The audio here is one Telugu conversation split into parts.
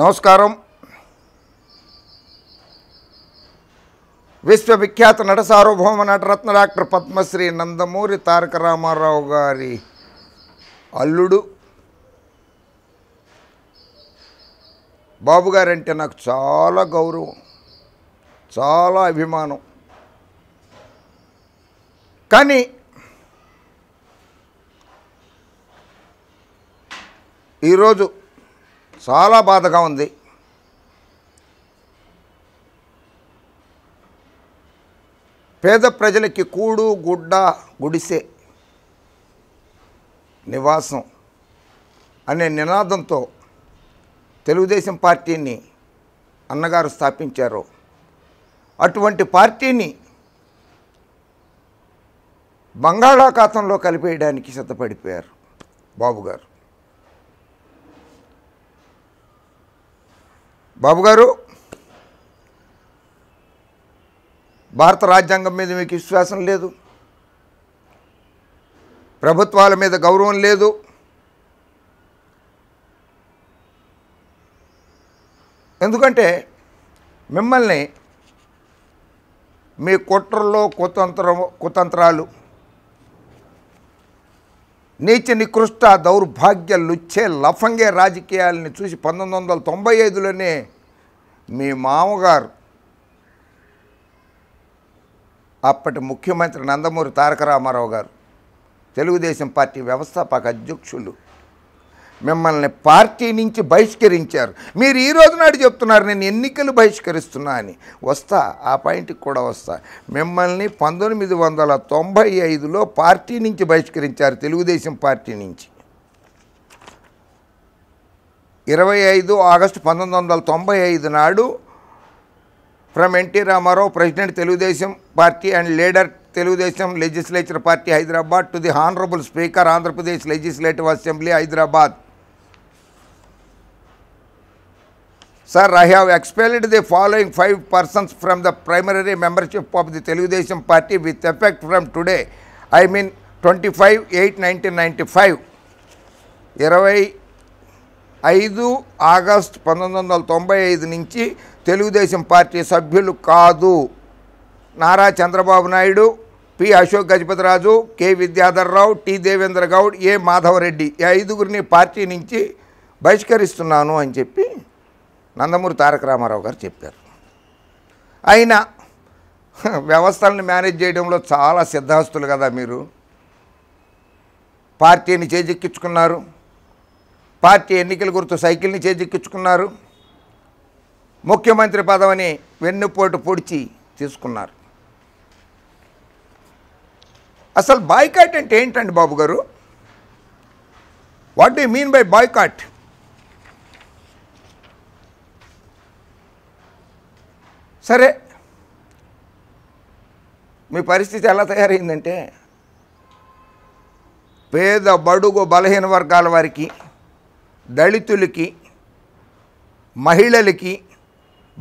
నమస్కారం విశ్వవిఖ్యాత నట సార్వభౌమ నటరత్న డాక్టర్ పద్మశ్రీ నందమూరి తారక రామారావు గారి అల్లుడు బాబుగారంటే నాకు చాలా గౌరవం చాలా అభిమానం కానీ ఈరోజు చాలా బాధగా ఉంది పేద ప్రజలకి కూడు గుడ్డ గుడిసె నివాసం అనే నినాదంతో తెలుగుదేశం పార్టీని అన్నగారు స్థాపించారు అటువంటి పార్టీని బంగాళాఖాతంలో కలిపేయడానికి సిద్ధపడిపోయారు బాబుగారు బాబు గారు భారత రాజ్యాంగం మీద మీకు విశ్వాసం లేదు ప్రభుత్వాల మీద గౌరవం లేదు ఎందుకంటే మిమ్మల్ని మీ కుట్రలో కుతంత్ర కుతంత్రాలు నీచ నికృష్ట దౌర్భాగ్య లుచ్చే లఫంగే రాజకీయాలని చూసి పంతొమ్మిది వందల తొంభై ఐదులోనే మీ మామగారు అప్పటి ముఖ్యమంత్రి నందమూరి తారక రామారావు గారు తెలుగుదేశం పార్టీ వ్యవస్థాపక అధ్యక్షులు మిమ్మల్ని పార్టీ నుంచి బహిష్కరించారు మీరు ఈ రోజు నాడు చెప్తున్నారు నేను ఎన్నికలు బహిష్కరిస్తున్నా అని వస్తా ఆ పాయింట్కి కూడా వస్తా మిమ్మల్ని పంతొమ్మిది వందల తొంభై ఐదులో పార్టీ నుంచి బహిష్కరించారు తెలుగుదేశం పార్టీ నుంచి ఇరవై ఐదు ఆగస్టు పంతొమ్మిది వందల తొంభై ఐదు నాడు from N T Rama Rao president Telugu Desam party and leader Telugu Desam legislature party Hyderabad to the honourable speaker Andhra Pradesh legislative assembly Hyderabad sir I have expelled the following five persons from the primary membership of the Telugu Desam party with effect from today I mean twenty five eight nineteen ninety five ఇరవై ఐదు ఆగస్ట్ పంతొమ్మిది వందల తొంభై ఐదు నుంచి తెలుగుదేశం పార్టీ సభ్యులు కాదు Nara Chandrababu Naidu P Ashok Gajapathi Raju K Vidyadhar Rao T Devendra Goud A Madhava Reddy ఈ ఐదుగురిని పార్టీ నుంచి బహిష్కరిస్తున్నాను అని చెప్పి నందమూరి తారక రామారావు గారు చెప్పారు అయినా వ్యవస్థలను మేనేజ్ చేయడంలో చాలా సిద్ధాస్తులు కదా మీరు పార్టీని చేజిక్కించుకున్నారు పార్టీ ఎన్నికల గుర్తు సైకిల్ని చేజిక్కించుకున్నారు ముఖ్యమంత్రి పదవిని వెన్నుపోటు పొడిచి తీసుకున్నారు అసలు బాయ్కాట్ అంటే ఏంటండి బాబు గారు what do mean by boycott సరే మీ పరిస్థితి ఎలా తయారైందంటే పేద బడుగు బలహీన వర్గాల వారికి దళితులకి మహిళలకి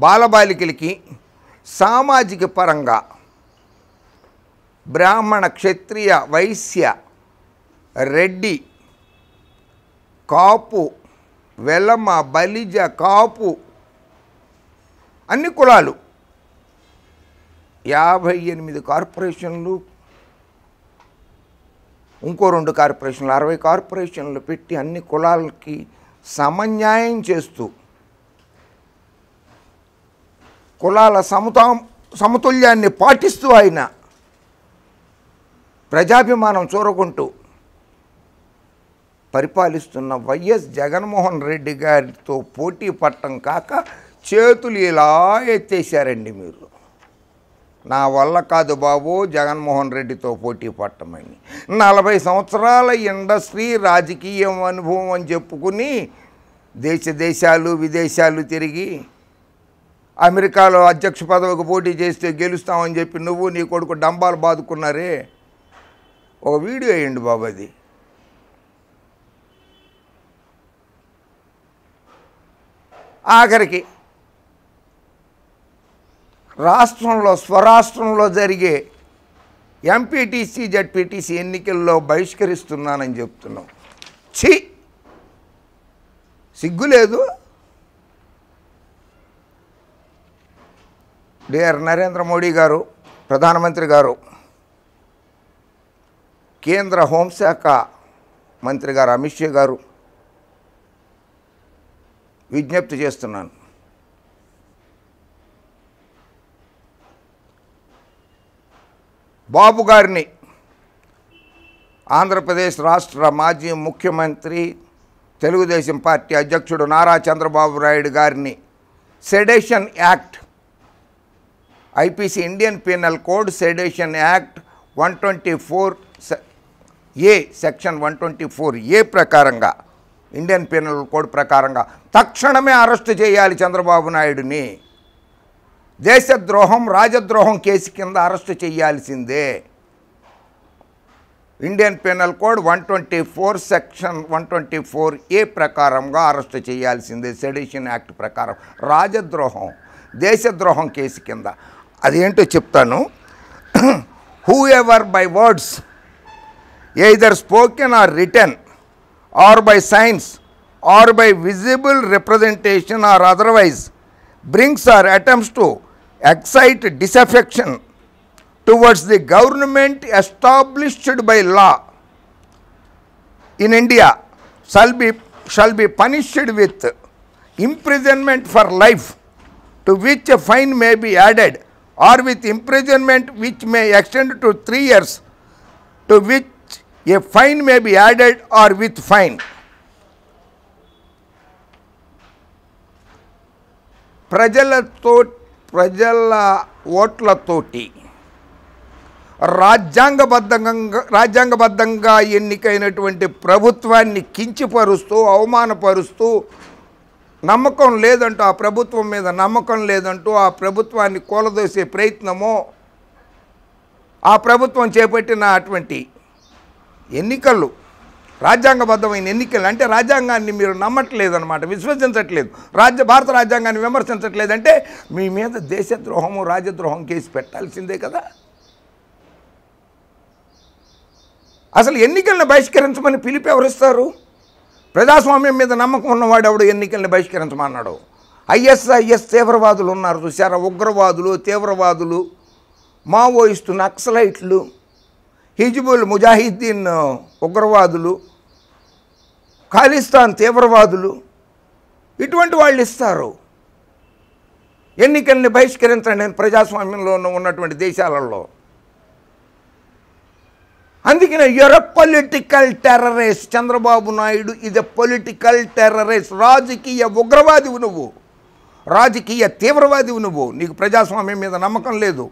బాలబాలికలకి సామాజిక పరంగా బ్రాహ్మణ క్షత్రియ వైశ్య రెడ్డి కాపు వెలమ బలిజ కాపు అన్ని కులాలు యాభై ఎనిమిది కార్పొరేషన్లు ఇంకో రెండు కార్పొరేషన్లు అరవై కార్పొరేషన్లు పెట్టి అన్ని కులాలకి సమన్యాయం చేస్తూ కులాల సమతా సమతుల్యాన్ని పాటిస్తూ ఆయన ప్రజాభిమానం చూరకుంటూ పరిపాలిస్తున్న వైఎస్ జగన్మోహన్ రెడ్డి గారితో పోటీ పట్టం కాక చేతులు ఇలా ఎత్తేసారండి మీరు నా వల్ల కాదు బాబు జగన్మోహన్ రెడ్డితో పోటీ పట్టమని నలభై సంవత్సరాల ఇండస్ట్రీ రాజకీయం అనుభవం అని చెప్పుకుని దేశ దేశాలు విదేశాలు తిరిగి అమెరికాలో అధ్యక్ష పదవికి పోటీ చేస్తే గెలుస్తామని చెప్పి నువ్వు నీ కొడుకు డంబాలు బాదుకున్నారే ఓ వీడియో అయ్యండి బాబు అది ఆఖరికి రాష్ట్రంలో స్వరాష్ట్రంలో జరిగే ఎంపీటీసీ జడ్పీటీసీ ఎన్నికల్లో బహిష్కరిస్తున్నానని చెప్తున్నాం ఛీ సిగ్గులేదు డిఆర్ నరేంద్ర మోడీ గారు ప్రధానమంత్రి గారు కేంద్ర హోంశాఖ మంత్రి గారు అమిత్ షా గారు విజ్ఞప్తి చేస్తున్నాను బాబు గారిని ఆంధ్రప్రదేశ్ రాష్ట్ర మాజీ ముఖ్యమంత్రి తెలుగుదేశం పార్టీ అధ్యక్షుడు నారా చంద్రబాబు నాయుడు గారిని sedition act IPC Indian penal code sedition act one twenty four A section one twenty four A ప్రకారంగా ఇండియన్ పీనల్ కోడ్ ప్రకారంగా తక్షణమే అరెస్టు చేయాలి చంద్రబాబు నాయుడిని దేశద్రోహం రాజద్రోహం కేసు కింద అరెస్టు చేయాల్సిందే Indian penal code one twenty four section one twenty four A ప్రకారంగా అరెస్టు చేయాల్సిందే సెడిషన్ యాక్ట్ ప్రకారం రాజద్రోహం దేశద్రోహం కేసు కింద అదేంటో చెప్తాను whoever by words either spoken or written or by signs or by visible representation or otherwise brings or attempts to excite disaffection towards the government established by law in India shall be, shall be punished with imprisonment for life to which a fine may be added or with imprisonment which may extend to three years to which a fine may be added or with fine. thought. ప్రజల ఓట్లతోటి రాజ్యాంగబద్ధంగా రాజ్యాంగబద్ధంగా ఎన్నికైనటువంటి ప్రభుత్వాన్ని కించిపరుస్తూ అవమానపరుస్తూ నమ్మకం లేదంటూ ఆ ప్రభుత్వం మీద నమ్మకం లేదంటూ ఆ ప్రభుత్వాన్ని కూలదోసే ప్రయత్నము ఆ ప్రభుత్వం చేపట్టిన అటువంటి ఎన్నికలు రాజ్యాంగబద్ధమైన ఎన్నికలు అంటే రాజ్యాంగాన్ని మీరు నమ్మట్లేదు అనమాట విశ్వసించట్లేదు రాజ్య భారత రాజ్యాంగాన్ని విమర్శించట్లేదు అంటే మీ మీద దేశద్రోహము రాజద్రోహం కేసు పెట్టాల్సిందే కదా అసలు ఎన్నికలను బహిష్కరించమని పిలిపి ఎవరిస్తారు ప్రజాస్వామ్యం మీద నమ్మకం ఉన్నవాడు ఎవడు ఎన్నికలను బహిష్కరించమన్నాడు ఐఎస్ఐఎస్ తీవ్రవాదులు ఉన్నారు చూసారా ఉగ్రవాదులు తీవ్రవాదులు మావోయిస్టు నక్సలైట్లు హిజిబుల్ ముజాహిద్దీన్ ఉగ్రవాదులు ఖాళీస్థాన్ తీవ్రవాదులు ఇటువంటి వాళ్ళు ఇస్తారు ఎన్నికల్ని బహిష్కరించండి ప్రజాస్వామ్యంలో ఉన్నటువంటి దేశాలలో అందుకనే యొర పొలిటికల్ టెర్రరేస్ చంద్రబాబు నాయుడు ఇది పొలిటికల్ టెర్రరైస్ రాజకీయ ఉగ్రవాదివు నువ్వు రాజకీయ తీవ్రవాదివు నువ్వు నీకు ప్రజాస్వామ్యం మీద నమ్మకం లేదు